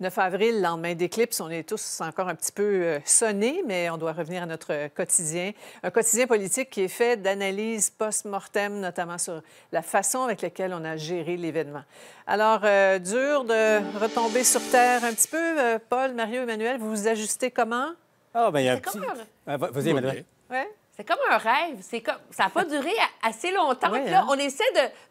9 avril, lendemain d'éclipse, on est tous encore un petit peu euh, sonnés, mais on doit revenir à notre quotidien. Un quotidien politique qui est fait d'analyses post-mortem, notamment sur la façon avec laquelle on a géré l'événement. Alors, euh, dur de retomber sur Terre un petit peu. Euh, Paul, Mario, Emmanuel, vous vous ajustez comment? Ah, oh, bien, il y a un petit... Ah, vas-y, Emmanuel. Ouais? C'est comme un rêve. C'est comme ça n'a pas duré assez longtemps. là, hein. On essaie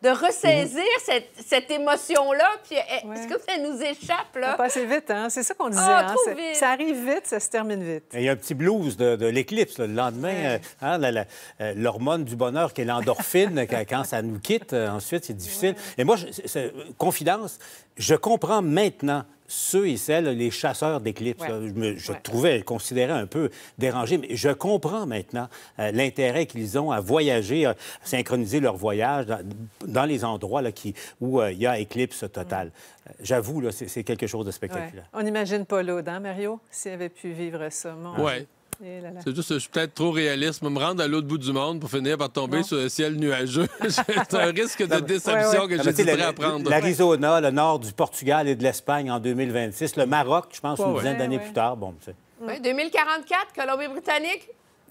de, ressaisir mm-hmm. cette, émotion-là. est-ce que ça nous échappe là Passer vite, hein C'est ça qu'on disait. Ah, hein. Ça arrive vite, ça se termine vite. Il y a un petit blues de, l'éclipse le lendemain. Euh, hein, euh, l'hormone du bonheur qui est l'endorphine quand ça nous quitte. Euh, ensuite, c'est difficile. Et moi, confidence, je comprends maintenant ceux et celles, les chasseurs d'éclipses. Je, trouvais, considéré un peu dérangé, mais je comprends maintenant euh, l'intérêt qu'ils ont à voyager, à synchroniser leur voyage dans, les endroits là, où euh, il y a éclipse totale. Euh, j'avoue, c'est quelque chose de spectaculaire. On n'imagine pas l'eau, hein, Mario, s'il avait pu vivre ça. Oui, eh c'est juste, je suis peut-être trop réaliste, me rendre à l'autre bout du monde pour finir par tomber sur le ciel nuageux, c'est un risque de déception que j'ai à prendre. L'Arizona, le nord du Portugal et de l'Espagne en 2026, le Maroc, je pense, une dizaine d'années plus tard. Bon, 2044, Colombie-Britannique,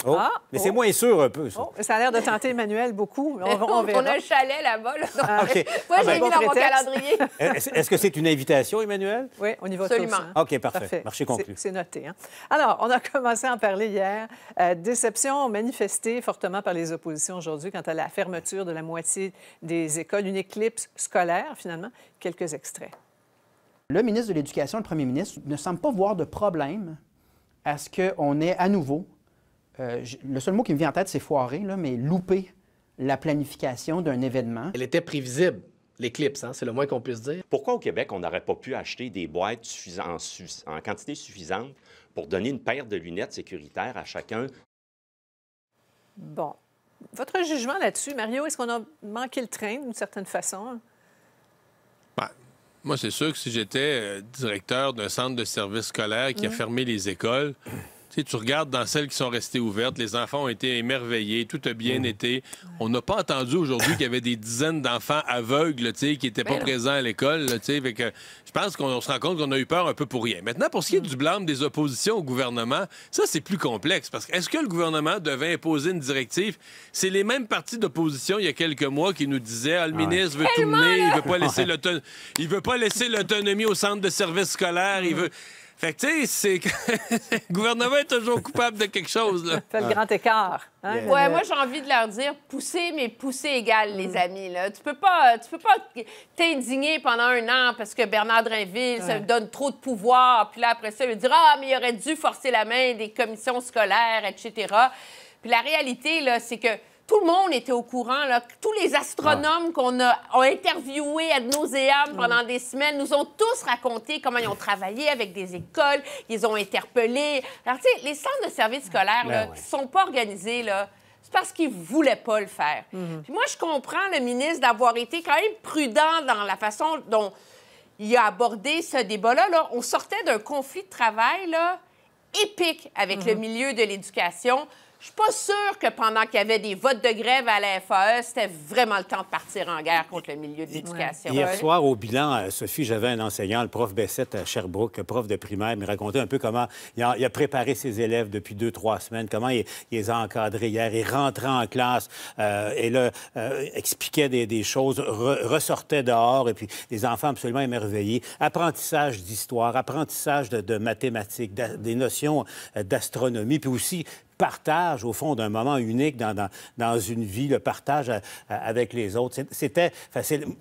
Oh. Ah, mais c'est oh. moins sûr un peu, ça. Oh, ça a l'air de tenter Emmanuel beaucoup. On, a le chalet là-bas. Ah, Moi, ah, j'ai ben, mis dans mon calendrier. Est-ce que c'est une invitation, Emmanuel? Oui, on y va Absolument. Hein. OK, parfait. Marché conclu. C'est noté. Hein. Alors, on a commencé à en parler hier. Euh, déception manifestée fortement par les oppositions aujourd'hui quant à la fermeture de la moitié des écoles. Une éclipse scolaire, finalement. Quelques extraits. Le ministre de l'Éducation, le premier ministre, ne semble pas voir de problème à ce qu'on ait à nouveau euh, le seul mot qui me vient en tête, c'est foirer, mais louper la planification d'un événement. Elle était prévisible. L'éclipse, hein, c'est le moins qu'on puisse dire. Pourquoi au Québec, on n'aurait pas pu acheter des boîtes en, en quantité suffisante pour donner une paire de lunettes sécuritaires à chacun? Bon. Votre jugement là-dessus, Mario, est-ce qu'on a manqué le train d'une certaine façon? Ben, moi, c'est sûr que si j'étais euh, directeur d'un centre de service scolaire qui a mmh. fermé les écoles, tu, regardes dans celles qui sont restées ouvertes, les enfants ont été émerveillés, tout a bien mm. été. On n'a pas entendu aujourd'hui qu'il y avait des dizaines d'enfants aveugles qui n'étaient pas ben présents à l'école. Tu sais, je pense qu'on se rend compte qu'on a eu peur un peu pour rien. Maintenant, pour ce qui est mm. du blâme des oppositions au gouvernement, ça, c'est plus complexe. Parce que est-ce que le gouvernement devait imposer une directive? C'est les mêmes partis d'opposition, il y a quelques mois, qui nous disaient ah, le ministre veut pas laisser l'autonomie il veut pas laisser l'autonomie au centre de services scolaires, il veut... Fait tu sais, c'est que le gouvernement est toujours coupable de quelque chose. Là. fait le grand écart. Hein, ouais, moi, j'ai envie de leur dire poussez, mais poussez égal, les mm. amis. Là. Tu peux pas tu peux pas t'indigner pendant un an parce que Bernard Drinville ça lui donne trop de pouvoir. Puis là, après ça, va dire Ah, mais il aurait dû forcer la main des commissions scolaires, etc. Puis la réalité, là, c'est que tout le monde était au courant. Là. Tous les astronomes qu'on a, interviewés à éams pendant des semaines nous ont tous raconté comment ils ont travaillé avec des écoles, ils ont interpellé. tu les centres de services scolaires ben là, qui ne sont pas organisés, là, c'est parce qu'ils ne voulaient pas le faire. Mhm. moi, je comprends le ministre d'avoir été quand même prudent dans la façon dont il a abordé ce débat-là. On sortait d'un conflit de travail là, épique avec le mhm. milieu de l'éducation. Je suis pas sûr que pendant qu'il y avait des votes de grève à la FAE, c'était vraiment le temps de partir en guerre contre le milieu de l'éducation. Hier soir, au bilan, euh, Sophie, j'avais un enseignant, le prof Bessette à Sherbrooke, prof de primaire, me racontait un peu comment il a, préparé ses élèves depuis deux, trois semaines, comment il, les a encadrés hier. Il rentrait en classe euh, et euh, expliquait des, choses, ressortait dehors, et puis les enfants absolument émerveillés. Apprentissage d'histoire, apprentissage de, mathématiques, des notions d'astronomie, puis aussi partage, au fond, d'un moment unique dans, dans, une vie, le partage euh, avec les autres. C'était,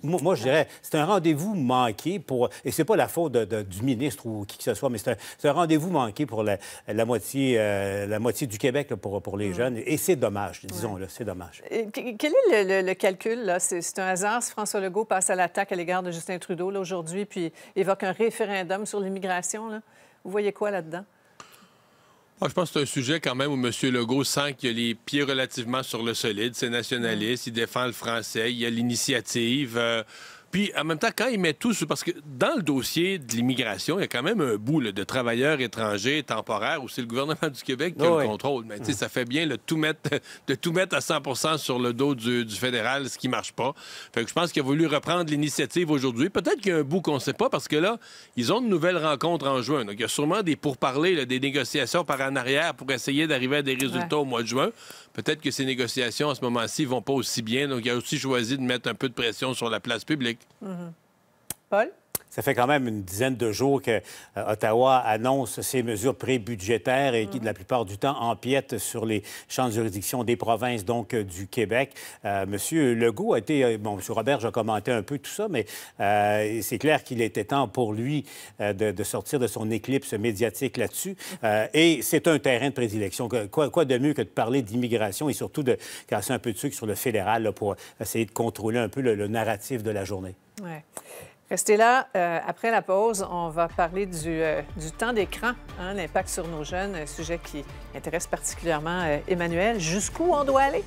moi, moi, je dirais, c'est un rendez-vous manqué pour, et c'est pas la faute de, du ministre ou qui que ce soit, mais c'est un, rendez-vous manqué pour la, moitié, euh, la moitié du Québec pour, pour les mm. jeunes. Et c'est dommage, disons-le, c'est dommage. Et quel est le, le, là calcul? C'est un hasard si François Legault passe à l'attaque à l'égard de Justin Trudeau aujourd'hui, puis évoque un référendum sur l'immigration. Vous voyez quoi là-dedans? je pense que c'est un sujet quand même où M. Legault sent qu'il a les pieds relativement sur le solide. C'est nationaliste, il défend le français, il y a l'initiative. Euh, puis, en même temps, quand ils mettent tout sur... Parce que dans le dossier de l'immigration, il y a quand même un bout de travailleurs étrangers temporaires où c'est le gouvernement du Québec qui a le contrôle. Mais sais, mm. ça fait bien de tout mettre à 100 sur le dos du, fédéral, ce qui marche pas. Fait que je pense qu'il a voulu reprendre l'initiative aujourd'hui. Peut-être qu'il y a un bout qu'on ne sait pas parce que là, ils ont de nouvelles rencontres en juin. Donc, il y a sûrement des pourparlers, des négociations par en arrière pour essayer d'arriver à des résultats au mois de juin. Peut-être que ces négociations, à ce moment-ci, vont pas aussi bien. Donc, il a aussi choisi de mettre un peu de pression sur la place publique. politique. Paul Ça fait quand même une dizaine de jours que euh, Ottawa annonce ses mesures prébudgétaires et qui, de la plupart du temps, empiètent sur les champs de juridiction des provinces, donc euh, du Québec. Euh, Monsieur Legault a été... Bon, M. Robert, j'ai commenté un peu tout ça, mais c'est clair qu'il était temps pour lui de, sortir de son éclipse médiatique là-dessus. et c'est un terrain de prédilection. Quoi, quoi, de mieux que de parler d'immigration et surtout de casser un peu de sucre sur le fédéral pour essayer de contrôler un peu le, le narratif de la journée? Ouais. Restez là. Euh, après la pause, on va parler du, euh, temps d'écran, hein, l'impact sur nos jeunes, euh, sujet qui intéresse particulièrement Emmanuel. Jusqu'où on doit aller?